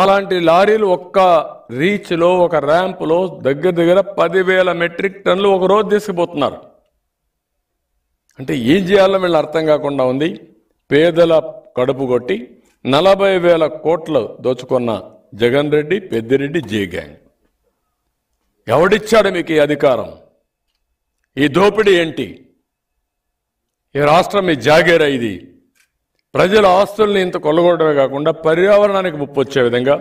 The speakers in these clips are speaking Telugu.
అలాంటి లారీలు ఒక్క రీచ్లో ఒక ర్యాంపులో దగ్గర దగ్గర పదివేల మెట్రిక్ టన్లు ఒక రోజు తీసుకుపోతున్నారు అంటే ఏం చేయాలో వీళ్ళు అర్థం కాకుండా ఉంది పేదల కడుపు కొట్టి నలభై వేల కోట్లు దోచుకున్న జగన్ రెడ్డి పెద్దిరెడ్డి జే గ్యాంగ్ ఎవడిచ్చాడు మీకు ఈ అధికారం ఈ దోపిడీ ఏంటి ఈ రాష్ట్రం మీ జాగేరా ఇది ప్రజల ఆస్తుల్ని ఇంత కొల్లగొట్టమే కాకుండా పర్యావరణానికి ముప్పు వచ్చే విధంగా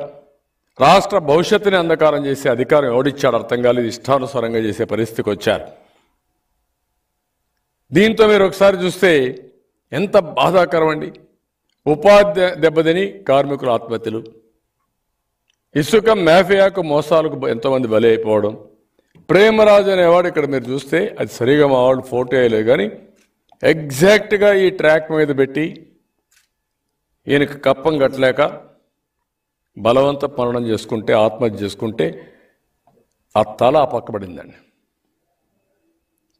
రాష్ట్ర భవిష్యత్తుని అంధకారం చేసే అధికారం ఎవడిచ్చాడు అర్థం కాలేదు ఇష్టానుసారంగా చేసే పరిస్థితికి వచ్చారు దీంతో మీరు ఒకసారి చూస్తే ఎంత బాధాకరం అండి ఉపాధి దెబ్బతిని కార్మికుల ఆత్మహత్యలు ఇసుక మేఫియాకు మోసాలకు ఎంతోమంది బలి అయిపోవడం ప్రేమరాజు అనేవాడు ఇక్కడ మీరు చూస్తే అది సరిగా మా వాళ్ళు ఫోటో వేయలేదు కానీ ఎగ్జాక్ట్గా ఈ ట్రాక్ మీద పెట్టి ఈయనకి కప్పం కట్టలేక బలవంత మరణం చేసుకుంటే ఆత్మహత్య చేసుకుంటే ఆ తల పక్కబడిందండి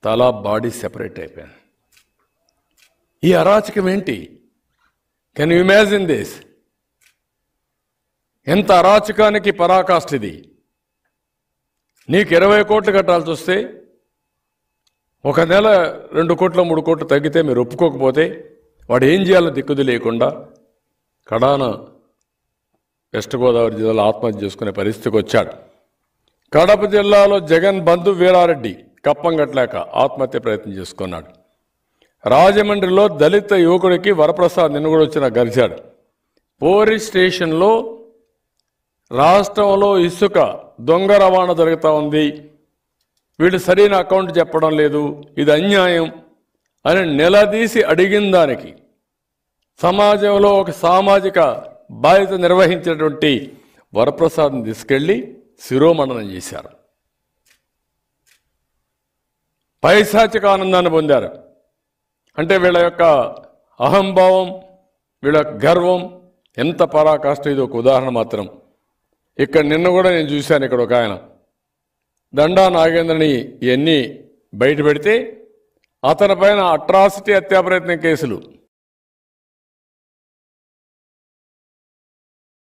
తల బాడీ సెపరేట్ అయిపోయింది ఈ అరాచకం ఏంటి కెన్ యూ ఇమాజిన్ దిస్ ఎంత అరాచకానికి పరాకాష్ఠ ఇది నీకు ఇరవై కోట్లు కట్టాల్సి వస్తే ఒక నెల రెండు కోట్ల మూడు కోట్లు తగ్గితే మీరు ఒప్పుకోకపోతే వాడు ఏం చేయాలో దిక్కుది లేకుండా కడాన వెస్ట్ గోదావరి జిల్లాలో ఆత్మహత్య చేసుకునే పరిస్థితికి వచ్చాడు కడప జిల్లాలో జగన్ బంధు వీరారెడ్డి కప్పం కట్టలేక ఆత్మహత్య ప్రయత్నం చేసుకున్నాడు రాజమండ్రిలో దళిత యువకుడికి వరప్రసాద్ నిన్ను వచ్చిన గరిచాడు పోలీస్ స్టేషన్లో రాష్ట్రంలో ఇసుక దొంగ రవాణా జరుగుతూ ఉంది వీడు సరైన అకౌంట్ చెప్పడం లేదు ఇది అన్యాయం అని నిలదీసి అడిగిన దానికి సమాజంలో ఒక సామాజిక బాధ్యత నిర్వహించినటువంటి వరప్రసాద్ని తీసుకెళ్ళి శిరోమండనం చేశారు పైశాచిక ఆనందాన్ని పొందారు అంటే వీళ్ళ యొక్క అహంభావం వీళ్ళ గర్వం ఎంత పరాకాష్ట ఇది ఒక ఉదాహరణ మాత్రం ఇక్కడ నిన్న కూడా నేను చూశాను ఇక్కడ ఒక ఆయన దండా నాగేంద్రని ఇవన్నీ బయట పెడితే అతని పైన అట్రాసిటీ హత్యాప్రయత్నం కేసులు